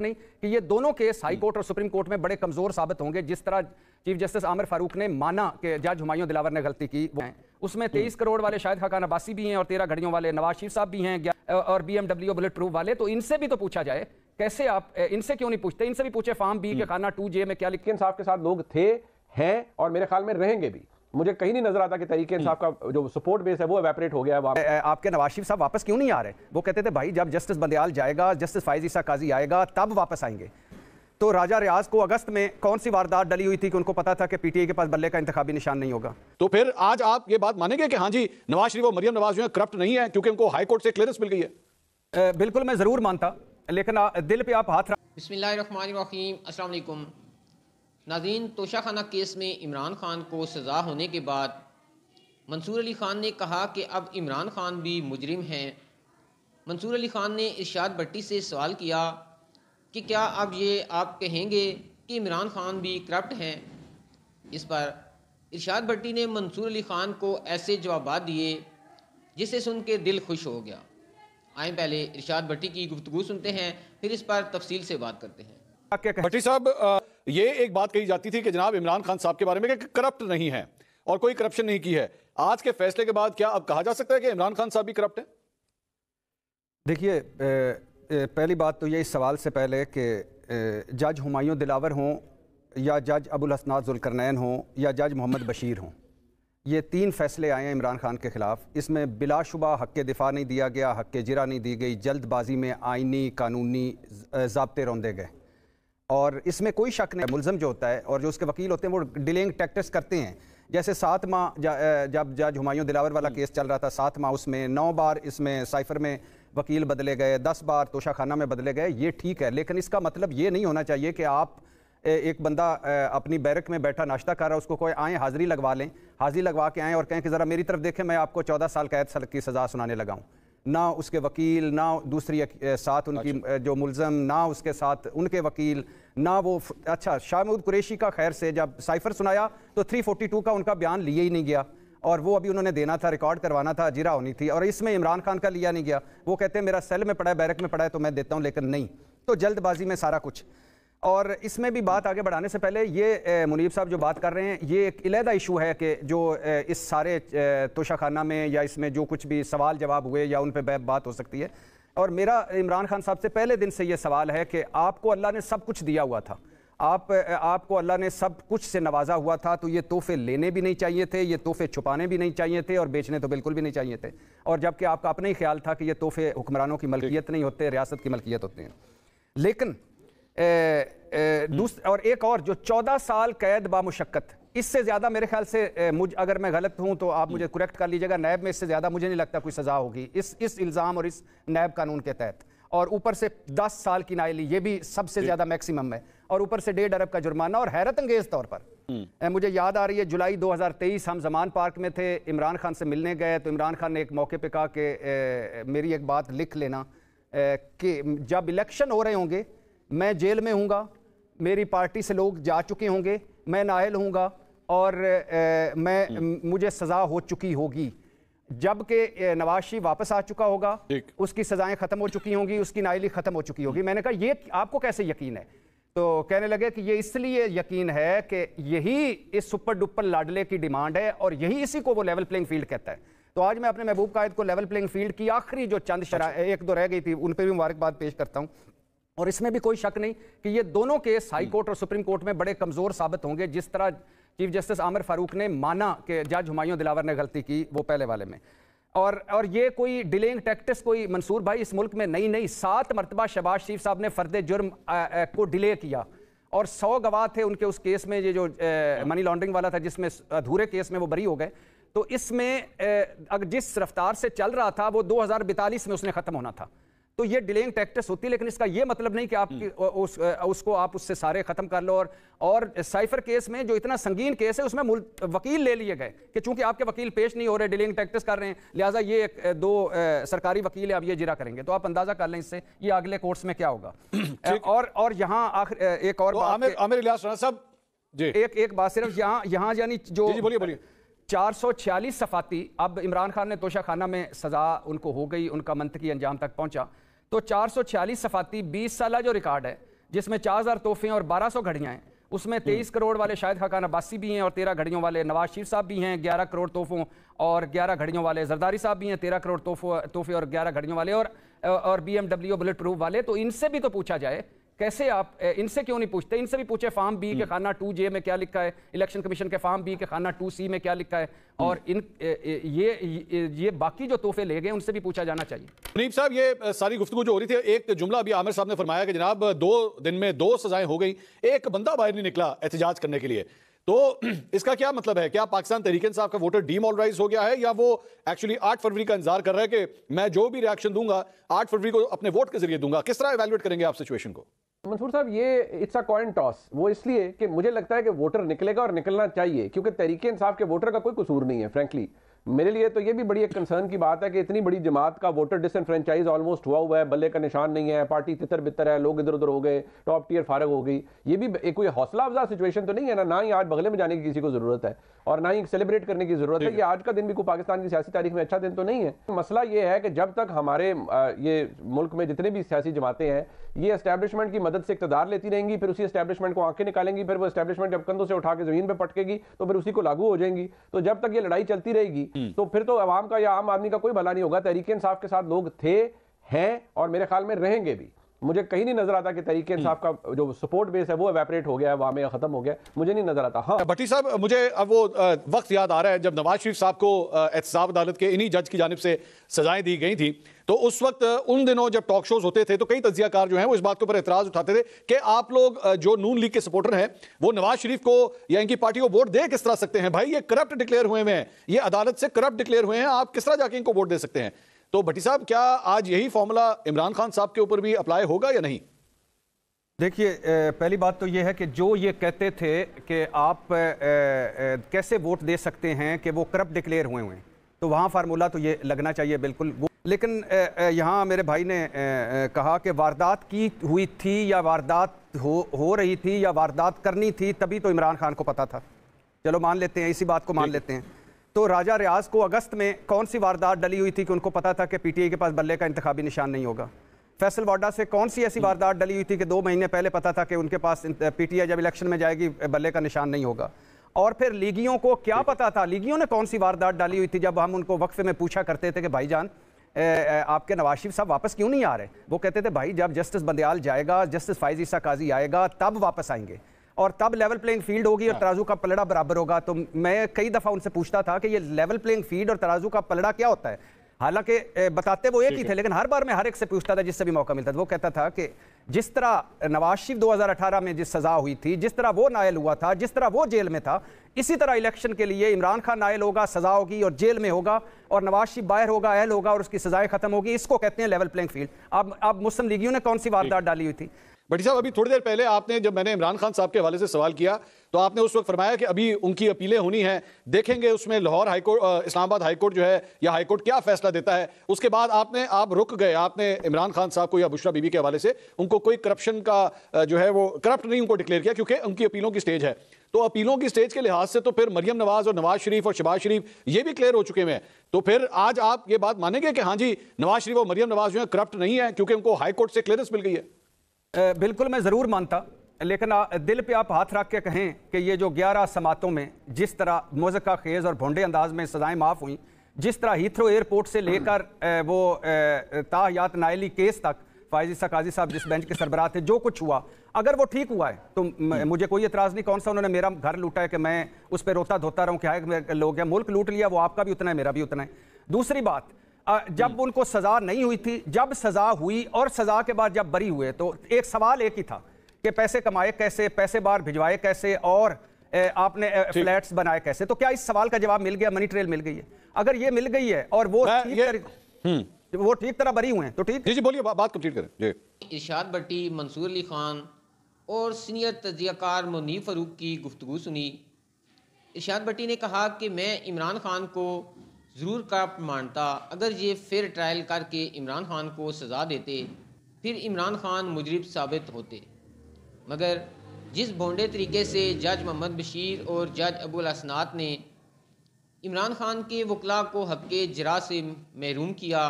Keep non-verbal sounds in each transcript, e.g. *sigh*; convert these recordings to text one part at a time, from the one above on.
नहीं कि ये दोनों केस हाई कोर्ट और सुप्रीम कोर्ट में बड़े कमजोर साबित होंगे जिस तरह चीफ जस्टिस आमिर फारूक ने माना कि जज हुमायूं दिलावर ने गलती की वो हैं उसमें तेईस करोड़ वाले शायद खाकान अब्बासी भी हैं और तेरह घड़ियों वाले नवाज शरीफ साहब भी हैं और बीएमडब्ल्यू बुलेट प्रूफ वाले तो इनसे भी तो पूछा जाए कैसे आप इनसे क्यों नहीं पूछते इनसे भी पूछे फार्म बी के खाना टू जे में क्या लिखे इंसाफ के साथ लोग थे हैं और मेरे ख्याल में रहेंगे भी मुझे कहीं नहीं नजर आता कि तरीके हम्म। साहब का जो सपोर्ट बेस है वो एवेपरेट हो गया है आपके नवाज शरीफ साहब वापस क्यों नहीं आ रहे वो कहते थे भाई जब जस्टिस बंदयाल जाएगा जस्टिस फाइज ईसा काजी आएगा तब वापस आएंगे तो राजा रियाज को अगस्त में कौन सी वारदात डली हुई थी कि उनको पता था कि पीटीए के पास बल्ले का इंतबी निशान नहीं होगा तो फिर आज आप ये बात मानेंगे कि हाँ जी नवाज शरीफ और मरियम नवाज जो है करप्ट नहीं है क्योंकि उनको हाईकोर्ट से क्लियरेंस मिल गई है बिल्कुल मैं ज़रूर मानता लेकिन दिल पे आप हाथ रख बसमीम नाजीन तोशाखाना केस में इमरान खान को सज़ा होने के बाद मंसूर अली खान ने कहा कि अब इमरान खान भी मुजरिम हैं मंसूर अली खान ने इर्शाद भट्टी से सवाल किया कि क्या अब ये आप कहेंगे कि इमरान खान भी करप्ट हैं इस पर इर्शाद भट्टी ने मंसूर अली खान को ऐसे जवाब दिए जिसे सुन के दिल खुश हो गया आए पहले इर्शाद भट्टी की गुफ्तु सुनते हैं फिर इस पर तफसील से बात करते हैं भट्टी साहब ये एक बात कही जाती थी कि जनाब इमरान खान साहब के बारे में कि करप्ट नहीं है और कोई करप्शन नहीं की है आज के फैसले के बाद क्या अब कहा जा सकता है कि इमरान खान साहब भी करप्ट है देखिए पहली बात तो ये इस सवाल से पहले कि जज हमायूं दिलावर हों या जज अबुल हसना जुलकरनैन हों या जज मोहम्मद बशीर हों ये तीन फैसले आए हैं इमरान खान के ख़िलाफ़ इसमें बिलाशुबा हक के दिफा नहीं दिया गया हक के जरा नहीं दी गई जल्दबाजी में आइनी कानूनी जबते रौंदे गए और इसमें कोई शक नहीं मुलम जो होता है और जो उसके वकील होते हैं वो डिलेइंग टैक्टिस करते हैं जैसे सात माह जब जज हुमायूं दिलावर वाला केस चल रहा था सात माह उसमें नौ बार इसमें साइफर में वकील बदले गए दस बार तोशाखाना में बदले गए ये ठीक है लेकिन इसका मतलब ये नहीं होना चाहिए कि आप एक बंदा अपनी बैरक में बैठा नाश्ता कर रहा है उसको कोई आए हाजिरी लगवा लें हाजिरी लगवा के आएँ और कहें कि ज़रा मेरी तरफ देखें मैं आपको चौदह साल कैद की सज़ा सुनाने लगाऊँ ना उसके वकील ना दूसरी साथ उनकी अच्छा। जो मुलम ना उसके साथ उनके वकील ना वो अच्छा शाहमूद कुरेशी का खैर से जब साइफर सुनाया तो 342 का उनका बयान लिए ही नहीं गया और वो अभी उन्होंने देना था रिकॉर्ड करवाना था जिरा होनी थी और इसमें इमरान खान का लिया नहीं गया वो कहते हैं मेरा सेल में पड़ा है बैरक में पड़ा है तो मैं देता हूँ लेकिन नहीं तो जल्दबाजी में सारा कुछ और इसमें भी बात आगे बढ़ाने से पहले ये मुनीब साहब जो बात कर रहे हैं ये एक अलहदा इशू है कि जो इस सारे तोशाखाना में या इसमें जो कुछ भी सवाल जवाब हुए या उन पर बात हो सकती है और मेरा इमरान खान साहब से पहले दिन से ये सवाल है कि आपको अल्लाह ने सब कुछ दिया हुआ था आप आपको अल्लाह ने सब कुछ से नवाजा हुआ था तो ये तोहफे लेने भी नहीं चाहिए थे ये तोहफे छुपाने भी नहीं चाहिए थे और बेचने तो बिल्कुल भी नहीं चाहिए थे और जबकि आपका अपना ही ख्याल था कि ये तोहफे हुक्मरानों की मलकियत नहीं होते रियासत की मलकियत होते हैं लेकिन और एक और जो चौदह साल कैद बामुशक्कत इससे ज़्यादा मेरे ख्याल से मुझ अगर मैं गलत हूं तो आप मुझे करेक्ट कर लीजिएगा नैब में इससे ज़्यादा मुझे नहीं लगता कोई सज़ा होगी इस इस इल्ज़ाम और इस नैब कानून के तहत और ऊपर से 10 साल की नायली ये भी सबसे ज़्यादा मैक्सिमम है और ऊपर से डेढ़ अरब का जुर्माना और हैरत अंगेज तौर पर हम्म। मुझे याद आ रही है जुलाई तेईस हम जमान पार्क में थे इमरान खान से मिलने गए तो इमरान खान ने एक मौके पर कहा कि मेरी एक बात लिख लेना कि जब इलेक्शन हो रहे होंगे मैं जेल में हूँगा मेरी पार्टी से लोग जा चुके होंगे मैं नायल हूँ और ए, मैं हम्म। मुझे सज़ा हो चुकी होगी जबकि नवाज वापस आ चुका होगा उसकी सज़ाएं ख़त्म हो चुकी होंगी उसकी नायली ख़त्म हो चुकी होगी हम्म। मैंने कहा ये आपको कैसे यकीन है तो कहने लगे कि ये इसलिए यकीन है कि यही इस सुपर डुपर लाडले की डिमांड है और यही इसी को वो लेवल प्लेइंग फील्ड कहता है तो आज मैं अपने महबूब कायद को लेवल प्लेइंग फील्ड की आखिरी जो चंद शरा अच्छा। एक दो रह गई थी उन पर भी मुबारकबाद पेश करता हूँ और इसमें भी कोई शक नहीं कि ये दोनों केस हाई कोर्ट और सुप्रीम कोर्ट में बड़े कमजोर साबित होंगे जिस तरह चीफ जस्टिस आमिर फारूक ने माना कि जज हुमायूं दिलावर ने गलती की वो पहले वाले में और और ये कोई डिलेइंग टैक्टिस कोई मंसूर भाई इस मुल्क में नई नई सात मरतबा शहबाज शरीफ साहब ने फर्द जुर्म आ, आ, को डिले किया और सौ गवाह थे उनके उस केस में ये जो आ, मनी लॉन्ड्रिंग वाला था जिसमें अधूरे केस में वो बरी हो गए तो इसमें अगर जिस रफ्तार से चल रहा था वो दो में उसने ख़त्म होना था तो ये डिलेइंग टैक्टिस होती है लेकिन इसका ये मतलब नहीं कि आप हम्म। उस, उसको आप उससे सारे खत्म कर लो और और साइफर केस में जो इतना संगीन केस है उसमें वकील ले लिए गए कि चूंकि आपके वकील पेश नहीं हो रहे डिलेइंग टैक्टिस कर रहे हैं लिहाजा ये दो सरकारी वकील है आप ये जिरा करेंगे तो आप अंदाजा कर लें इससे ये अगले कोर्स में क्या होगा *clears throat* और और यहाँ आखिर एक और आमिर साहब एक एक बात सिर्फ यहाँ यहाँ यानी जो बोलिए बोलिए चार सौ छियालीस सफाती अब इमरान खान ने तोशा खाना में सजा उनको हो गई उनका मंतकी अंजाम तक पहुंचा तो चार सौ छियालीस सफाती बीस साल जो रिकॉर्ड है जिसमें चार हज़ार तोहफे और बारह सौ घड़ियां हैं उसमें हम्म। तेईस करोड़ वाले शाहिद खाकान अब्बासी भी हैं और तेरह घड़ियों वाले नवाज शरीफ साहब भी हैं ग्यारह करोड़ तोहफों और ग्यारह घड़ियों वाले जरदारी साहब भी हैं तेरह करोड़ तोहफे और ग्यारह घड़ियों वाले और और B M W bullet proof वाले तो इनसे भी तो पूछा जाए कैसे आप इनसे क्यों नहीं पूछते इनसे भी पूछे फार्म बी के खाना टू जे में क्या लिखा है इलेक्शन कमीशन के फार्म बी के खाना टू सी में क्या लिखा है हम्म। और इन ये ये बाकी जो तोहफे ले गए उनसे भी पूछा जाना चाहिए मुनीब साहब ये सारी गुफ्तु जो हो रही थी एक जुमला अभी आमिर साहब ने फरमाया कि जनाब दो दिन में दो सजाएं हो गई एक बंदा बाहर नहीं निकला एहतजाज करने के लिए तो *clears throat* इसका क्या मतलब है क्या पाकिस्तान तरीके इंसाफ का वोटर डीमोलराइज हो गया है या वो एक्चुअली 8 फरवरी का इंतजार कर रहा है कि मैं जो भी रिएक्शन दूंगा 8 फरवरी को अपने वोट के जरिए दूंगा किस तरह एवेलुएट करेंगे आप सिचुएशन को मंसूर साहब ये इट्स अ कॉइन टॉस वो इसलिए कि मुझे लगता है कि वोटर निकलेगा और निकलना चाहिए क्योंकि तरीके इंसाफ के वोटर का कोई कसूर नहीं है फ्रेंकली मेरे लिए तो ये भी बड़ी एक कंसर्न की बात है कि इतनी बड़ी जमात का वोटर डिसनफ्रेंचाइज ऑलमोस्ट हुआ हुआ है बल्ले का निशान नहीं है पार्टी तितर बितर है लोग इधर उधर हो गए टॉप टीयर फारग हो गई ये भी एक कोई हौसला अफजा सिचुएशन तो नहीं है ना ना ही आज बगले में जाने की किसी को जरूरत है और ना ही सेलिब्रेट करने की जरूरत है कि आज का दिन भी को पाकिस्तान की सियासी तारीख में अच्छा दिन तो नहीं है मसला ये है कि जब तक हमारे ये मुल्क में जितने भी सियासी जमातें हैं ये इस्टेब्लिशमेंट की मदद से इकतदार लेती रहेंगी फिर उसी इस्टेब्लिशमेंट को आंखें निकालेंगी फिर वो इस्टेब्लिशमेंट जब कंधों से उठा के जमीन पर पटकेगी तो फिर उसी को लागू हो जाएंगी तो जब तक ये लड़ाई चलती रहेगी हम्म। तो फिर तो आवाम का या आम आदमी का कोई भला नहीं होगा तहरीक इंसाफ के साथ लोग थे हैं और मेरे ख्याल में रहेंगे भी मुझे कहीं नहीं नजर आता कि तरीके हम्म। साहब का जो सपोर्ट बेस है वो एवेपरेट हो गया है वामे खत्म हो गया मुझे नहीं नजर आता हाँ भट्टी साहब मुझे अब वो वक्त याद आ रहा है जब नवाज शरीफ साहब को एहतसाब अदालत के इन्हीं जज की जानब से सजाएं दी गई थी तो उस वक्त उन दिनों जब टॉक शोज होते थे तो कई तजियाकार जो हैं वो इस बात के ऊपर एतराज उठाते थे कि आप लोग जो नून लीग के सपोर्टर हैं वो नवाज शरीफ को या इनकी पार्टी को वोट दे किस तरह सकते हैं भाई ये करप्ट डिक्लेयर हुए हुए हैं ये अदालत से करप्ट डिक्लेयर हुए हैं आप किस तरह जाके इनको वोट दे सकते हैं तो भट्टी साहब क्या आज यही फॉर्मूला इमरान खान साहब के ऊपर भी अप्लाई होगा या नहीं देखिए पहली बात तो ये है कि जो ये कहते थे कि आप ए, ए, कैसे वोट दे सकते हैं कि वो करप्ट डिक्लेयर हुए हुए हैं तो वहाँ फार्मूला तो ये लगना चाहिए बिल्कुल वो लेकिन यहाँ मेरे भाई ने कहा कि वारदात की हुई थी या वारदात हो हो रही थी या वारदात करनी थी तभी तो इमरान खान को पता था चलो मान लेते हैं इसी बात को मान लेते हैं तो राजा रियाज को अगस्त में कौन सी वारदात डली हुई थी कि उनको पता था कि पीटीआई के पास बल्ले का इंतबी निशान नहीं होगा फैसल वाडा से कौन सी ऐसी वारदात डली हुई थी कि दो महीने पहले पता था कि उनके पास पीटीआई जब इलेक्शन में जाएगी बल्ले का निशान नहीं होगा और फिर लीगियों को क्या पता था लीगियों ने कौन सी वारदात डाली हुई थी जब हम उनको वक्फे में पूछा करते थे कि भाईजान आपके नवाज शरीफ साहब वापस क्यों नहीं आ रहे वो कहते थे भाई जब जस्टिस बंदयाल जाएगा जस्टिस फाइजी ईसा काजी आएगा तब वापस आएंगे और तब लेवल प्लेइंग फील्ड होगी और हाँ। तराजू का पलड़ा बराबर होगा तो मैं कई दफ़ा उनसे पूछता था कि ये लेवल प्लेइंग फील्ड और तराजू का पलड़ा क्या होता है हालांकि बताते वो एक ही थे लेकिन हर बार मैं हर एक से पूछता था जिससे भी मौका मिलता था वो कहता था कि जिस तरह नवाज शरीफ दो में जिस सज़ा हुई थी जिस तरह वो नायल हुआ था जिस तरह वो जेल में था इसी तरह इलेक्शन के लिए इमरान खान नायल होगा सज़ा होगी और जेल में होगा और नवाज शरीफ बाहर होगा अहल होगा और उसकी सजाएं खत्म होगी इसको कहते हैं लेवल प्लेइंग फील्ड अब अब मुस्लिम लीगियों ने कौन सी वारदात डाली हुई थी भट्टी साहब अभी थोड़ी देर पहले आपने जब मैंने इमरान खान साहब के हवाले से सवाल किया तो आपने उस वक्त फरमाया कि अभी उनकी अपीलें होनी हैं देखेंगे उसमें लाहौर हाईकोर्ट इस्लामाबाद हाईकोर्ट जो है या हाईकोर्ट क्या फैसला देता है उसके बाद आपने आप रुक गए आपने इमरान खान साहब को या बुशरा बीबी के हवाले से उनको कोई करप्शन का जो है वो करप्ट नहीं उनको डिक्लेयर किया क्योंकि उनकी अपीलों की स्टेज है तो अपीलों की स्टेज के लिहाज से तो फिर मरियम नवाज और नवाज शरीफ और शबाज शरीफ ये भी क्लियर हो चुके हैं तो फिर आज आप ये बात मानेंगे कि हाँ जी नवाज शरीफ और मरियम नवाज जो है करप्ट नहीं है क्योंकि उनको हाईकोर्ट से क्लियरेंस मिल गई है बिल्कुल मैं ज़रूर मानता लेकिन दिल पे आप हाथ रख के कहें कि ये जो 11 समातों में जिस तरह मोजका खेज़ और भोंडे अंदाज में सजाएं माफ़ हुई जिस तरह हीथ्रो एयरपोर्ट से लेकर वो ताहयात नायली केस तक फायजी काजी साहब जिस बेंच के सरबराह थे जो कुछ हुआ अगर वो ठीक हुआ है तो हम्म। मुझे कोई एतराज़ नहीं कौन सा उन्होंने मेरा घर लूटा है कि मैं उस पर रोता धोता रहा हूँ क्या है लोग हैं मुल्क लूट लिया वो आपका भी उतना है मेरा भी उतना है दूसरी बात जब उनको सजा नहीं हुई थी जब सजा हुई और सजा के बाद जब बरी हुए तो एक सवाल एक ही था कि पैसे कमाए कैसे पैसे बाहर भिजवाए कैसे और आपने फ्लैट्स बनाए कैसे तो क्या इस सवाल का जवाब मिल गया मनी ट्रेल मिल गई है अगर ये मिल गई है और वो हम्म। वो ठीक तरह बरी हुए हैं तो ठीक जी जी बोलिए बात कंप्लीट करें इरशाद भट्टी मंसूर अली खान और सीनियर तजियाकार मुनी फरूक की गुफ्तु सुनी इरशाद भट्टी ने कहा कि मैं इमरान खान को ज़रूर का मानता अगर ये फिर ट्रायल करके इमरान खान को सज़ा देते फिर इमरान खान मुजरब साबित होते मगर जिस भोंडे तरीके से जज मोहम्मद बशीर और जज अबुल असनात ने इमरान खान के वकला को के जरा से महरूम किया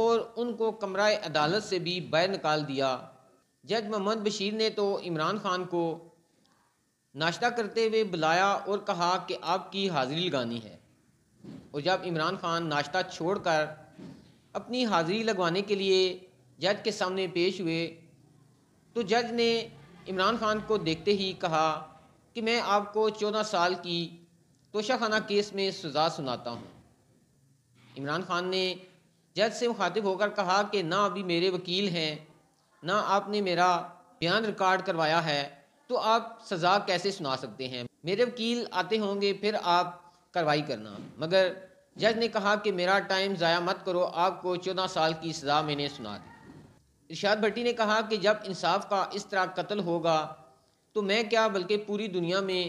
और उनको कमरा अदालत से भी बैर निकाल दिया जज मोहम्मद बशीर ने तो इमरान खान को नाश्ता करते हुए बुलाया और कहा कि आपकी हाज़िरी लगानी है और जब इमरान खान नाश्ता छोड़कर अपनी हाज़िरी लगवाने के लिए जज के सामने पेश हुए तो जज ने इमरान खान को देखते ही कहा कि मैं आपको चौदह साल की तोशाखाना केस में सज़ा सुनाता हूँ इमरान खान ने जज से मुखातिब होकर कहा कि ना अभी मेरे वकील हैं ना आपने मेरा बयान रिकॉर्ड करवाया है तो आप सज़ा कैसे सुना सकते हैं मेरे वकील आते होंगे फिर आप कार्रवाई करना मगर जज ने कहा कि मेरा टाइम ज़ाया मत करो आपको चौदह साल की सज़ा मैंने सुना दी इरशाद भट्टी ने कहा कि जब इंसाफ का इस तरह कत्ल होगा तो मैं क्या बल्कि पूरी दुनिया में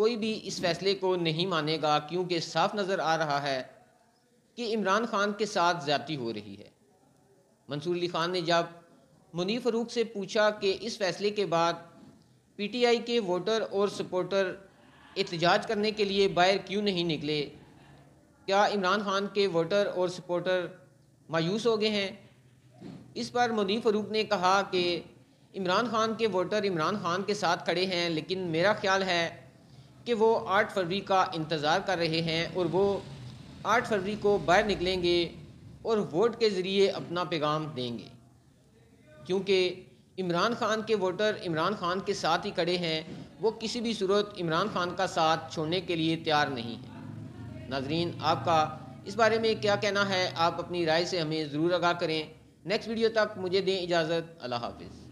कोई भी इस फैसले को नहीं मानेगा क्योंकि साफ नज़र आ रहा है कि इमरान खान के साथ ज़्यादती हो रही है मंसूर अली खान ने जब मुनीफ फरूक से पूछा कि इस फैसले के बाद पीटीआई के वोटर और सपोर्टर एहतजाज करने के लिए बाहर क्यों नहीं निकले क्या इमरान खान के वोटर और सपोर्टर मायूस हो गए हैं इस पर मोदी फरूक ने कहा कि इमरान खान के वोटर इमरान खान के साथ खड़े हैं लेकिन मेरा ख्याल है कि वो आठ फरवरी का इंतज़ार कर रहे हैं और वो आठ फरवरी को बाहर निकलेंगे और वोट के ज़रिए अपना पैगाम देंगे क्योंकि इमरान खान के वोटर इमरान खान के साथ ही खड़े हैं वो किसी भी सूरत इमरान खान का साथ छोड़ने के लिए तैयार नहीं है नाजरीन आपका इस बारे में क्या कहना है आप अपनी राय से हमें ज़रूर आगा करें नेक्स्ट वीडियो तक मुझे दें इजाज़त अल्लाह हाफिज़